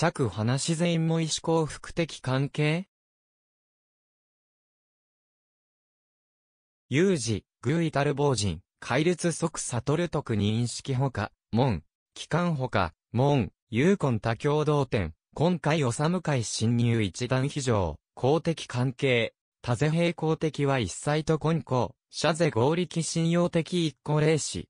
釈話員も意思幸福的関係有事、偶意たる防人、戒律即悟る徳認識ほか、門、機関ほか、門、有根多共同点、今回おさむ会侵入一段非常、公的関係、多ぜ平行的は一切と根拠、社ぜ合力信用的一個霊子、